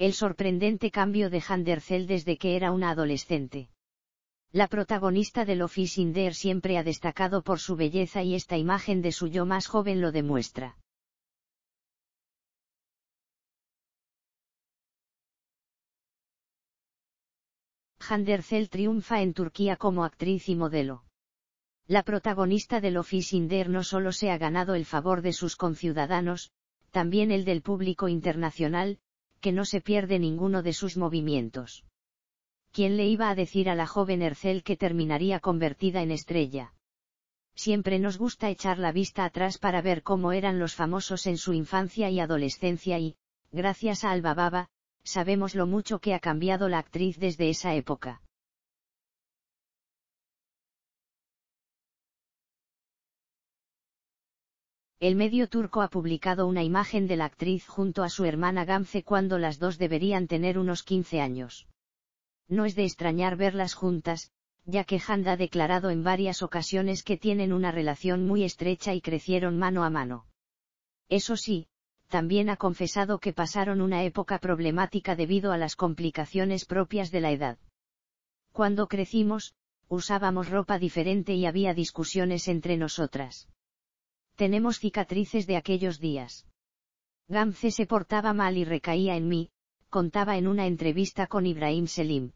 el sorprendente cambio de Handercel desde que era una adolescente. La protagonista de Office in siempre ha destacado por su belleza y esta imagen de su yo más joven lo demuestra. Handercel triunfa en Turquía como actriz y modelo. La protagonista de Office in no solo se ha ganado el favor de sus conciudadanos, también el del público internacional, que no se pierde ninguno de sus movimientos. ¿Quién le iba a decir a la joven Ercel que terminaría convertida en estrella? Siempre nos gusta echar la vista atrás para ver cómo eran los famosos en su infancia y adolescencia y, gracias a Alba Baba, sabemos lo mucho que ha cambiado la actriz desde esa época. El medio turco ha publicado una imagen de la actriz junto a su hermana Gamze cuando las dos deberían tener unos 15 años. No es de extrañar verlas juntas, ya que Handa ha declarado en varias ocasiones que tienen una relación muy estrecha y crecieron mano a mano. Eso sí, también ha confesado que pasaron una época problemática debido a las complicaciones propias de la edad. Cuando crecimos, usábamos ropa diferente y había discusiones entre nosotras tenemos cicatrices de aquellos días. Gamze se portaba mal y recaía en mí, contaba en una entrevista con Ibrahim Selim.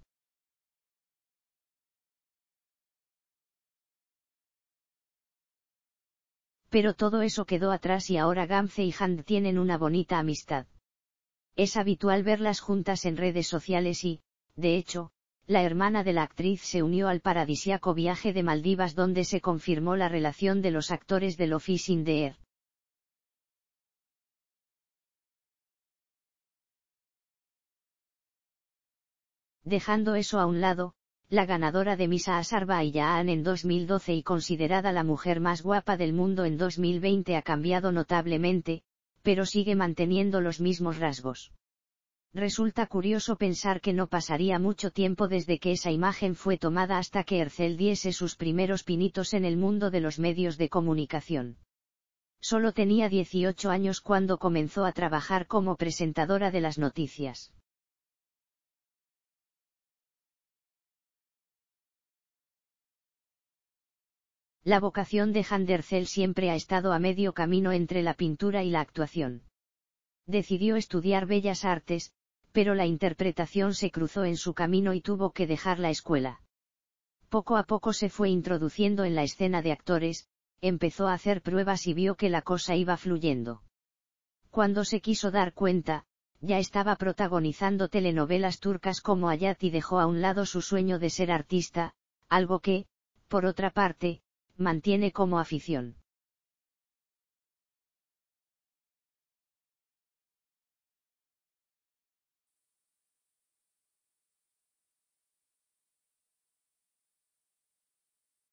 Pero todo eso quedó atrás y ahora Gamze y Hand tienen una bonita amistad. Es habitual verlas juntas en redes sociales y, de hecho, la hermana de la actriz se unió al paradisiaco viaje de Maldivas donde se confirmó la relación de los actores de Office in the Air. Dejando eso a un lado, la ganadora de Misa Yaan en 2012 y considerada la mujer más guapa del mundo en 2020 ha cambiado notablemente, pero sigue manteniendo los mismos rasgos. Resulta curioso pensar que no pasaría mucho tiempo desde que esa imagen fue tomada hasta que Ercel diese sus primeros pinitos en el mundo de los medios de comunicación. Solo tenía 18 años cuando comenzó a trabajar como presentadora de las noticias. La vocación de Handercel siempre ha estado a medio camino entre la pintura y la actuación decidió estudiar bellas artes, pero la interpretación se cruzó en su camino y tuvo que dejar la escuela. Poco a poco se fue introduciendo en la escena de actores, empezó a hacer pruebas y vio que la cosa iba fluyendo. Cuando se quiso dar cuenta, ya estaba protagonizando telenovelas turcas como Ayat y dejó a un lado su sueño de ser artista, algo que, por otra parte, mantiene como afición.